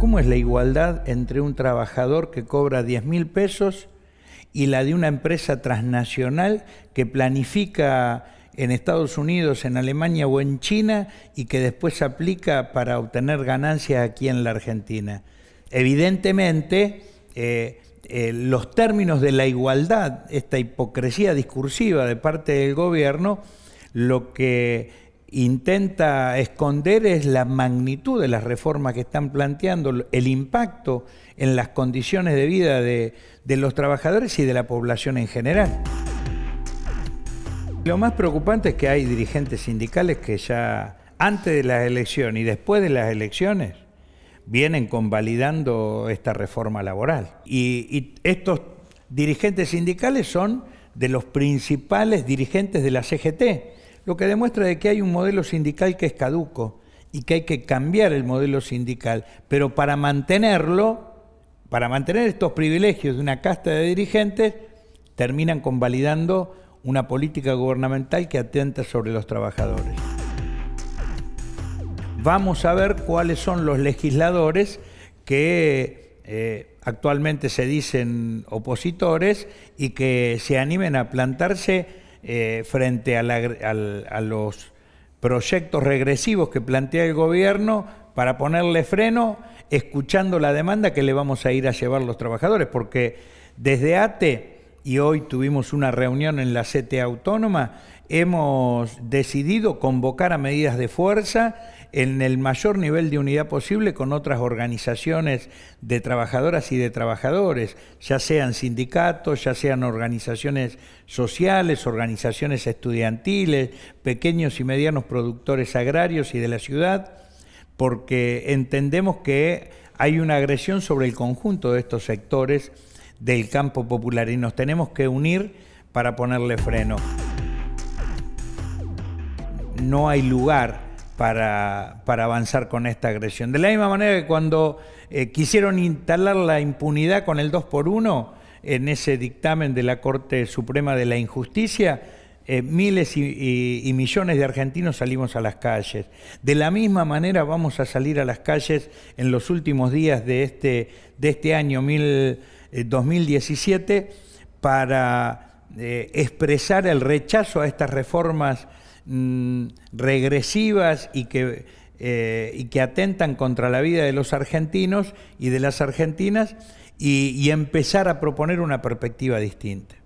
¿Cómo es la igualdad entre un trabajador que cobra 10 mil pesos y la de una empresa transnacional que planifica en Estados Unidos, en Alemania o en China y que después aplica para obtener ganancias aquí en la Argentina? Evidentemente, eh, eh, los términos de la igualdad, esta hipocresía discursiva de parte del gobierno, lo que intenta esconder es la magnitud de las reformas que están planteando, el impacto en las condiciones de vida de, los trabajadores y de la población en general. Lo más preocupante es que hay dirigentes sindicales que ya antes de la elección y después de las elecciones vienen convalidando esta reforma laboral. y, estos dirigentes sindicales son de los principales dirigentes de la CGT, lo que demuestra de que hay un modelo sindical que es caduco y que hay que cambiar el modelo sindical, pero para mantenerlo, para mantener estos privilegios de una casta de dirigentes, terminan convalidando una política gubernamental que atenta sobre los trabajadores. Vamos a ver cuáles son los legisladores que eh, actualmente se dicen opositores y que se animen a plantarse eh, frente a, a los proyectos regresivos que plantea el gobierno para ponerle freno, escuchando la demanda que le vamos a ir a llevar los trabajadores, porque desde ATE y hoy tuvimos una reunión en la CTA Autónoma, hemos decidido convocar a medidas de fuerza en el mayor nivel de unidad posible con otras organizaciones de trabajadoras y de trabajadores, ya sean sindicatos, ya sean organizaciones sociales, organizaciones estudiantiles, pequeños y medianos productores agrarios y de la ciudad, porque entendemos que hay una agresión sobre el conjunto de estos sectores del campo popular y nos tenemos que unir para ponerle freno. No hay lugar para, para avanzar con esta agresión. De la misma manera que cuando eh, quisieron instalar la impunidad con el 2 por 1 en ese dictamen de la Corte Suprema de la Injusticia, eh, miles y, millones de argentinos salimos a las calles. De la misma manera vamos a salir a las calles en los últimos días de este, de este año mil, 2017 eh, para eh, expresar el rechazo a estas reformas mm, regresivas eh, y que, atentan contra la vida de los argentinos y de las argentinas y empezar a proponer una perspectiva distinta.